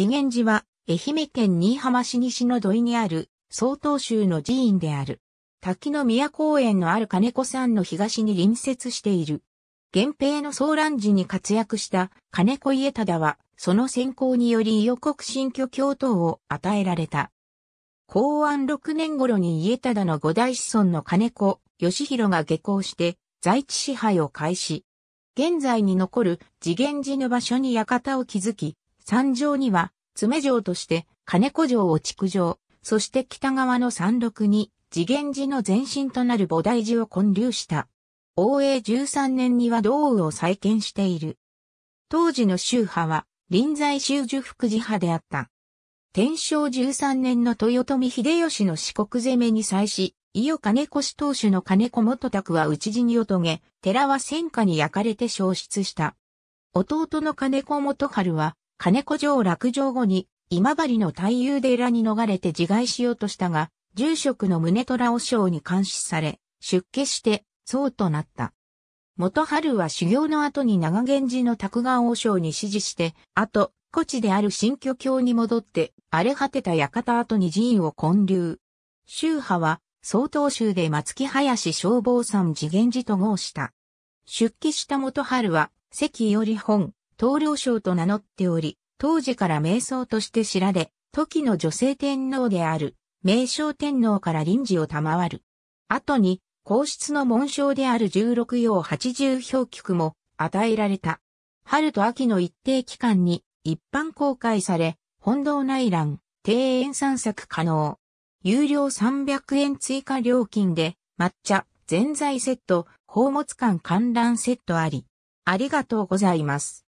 次元寺は、愛媛県新居浜市西の土井にある、曹洞宗の寺院である。滝の宮公園のある金子山の東に隣接している。源平の騒乱時に活躍した金子家忠は、その先行により伊予国新居教頭を与えられた。公安6年頃に家忠の五大子孫の金子、義弘が下校して、在地支配を開始。現在に残る次元寺の場所に館を築き、山上には、爪城として、金子城を築城、そして北側の山麓に、次元寺の前身となる菩提寺を建立した。応永13年には道雨を再建している。当時の宗派は、臨済宗寿福寺派であった。天正13年の豊臣秀吉の四国攻めに際し、伊予金子氏当主の金子元拓は討ち死にを遂げ、寺は戦火に焼かれて焼失した。弟の金子元春は、金子城落城後に、今治の太夫寺に逃れて自害しようとしたが、住職の胸虎和尚に監視され、出家して、僧となった。元春は修行の後に長源寺の宅願和尚に指示して、後、古地である新居教に戻って、荒れ果てた館跡に寺院を建立。宗派は、曹洞宗で松木林消防山次元寺と号した。出家した元春は、関より本、東領省と名乗っており、当時から名僧として知られ、時の女性天皇である、名称天皇から臨時を賜る。後に、皇室の紋章である十六葉八十表局も与えられた。春と秋の一定期間に一般公開され、本堂内覧、庭園散策可能。有料300円追加料金で、抹茶、全材セット、宝物館観覧セットあり。ありがとうございます。